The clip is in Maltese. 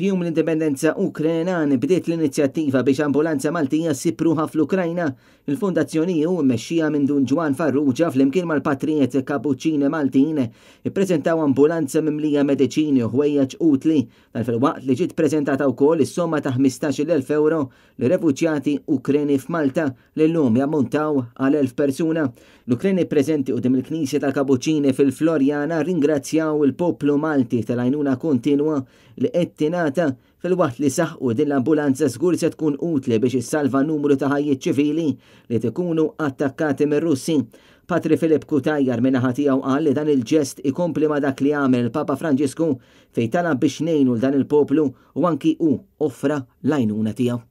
Fjum l-indipendenza Ukrenan bdiet l-inizjattiva biex ambulanza Maltija sipruħa fl-Ukrajna. Il-fondazzjoni e u mmexxija minn dun Ġwan Farrugia fl-imkien mal-patrijiet Kapuċċini Maltin ippreżentaw ambulanza mimlija mediċini u ħwejjaġ utli tal-filwaqt li ġiet preżentata wkoll is-somma ta' 15,000 euro li refuġjati Ukreni f'Malta li llum jammontaw għal 1000 persuna. L-Ukreni preżenti qudiem il-Knisja ta' kapuċċini fil-Florjana ringrazzjaw il-poplu Malti tal-għajnuna kontinwa li qed ġurnata fil-waqt li saħqu din l-ambulanza żgur se tkun utli biex issalva numru ta' ħajjiet ċivili li tkunu attakkati mir-Russi. Patri Filip Kutajjar minn ħatijaw qal li dan il-ġest ikompli ma dak li għamel Papa Franġisku fej talab biex nejnu l-dan il-poplu u anki u offra lajnuna tijaw.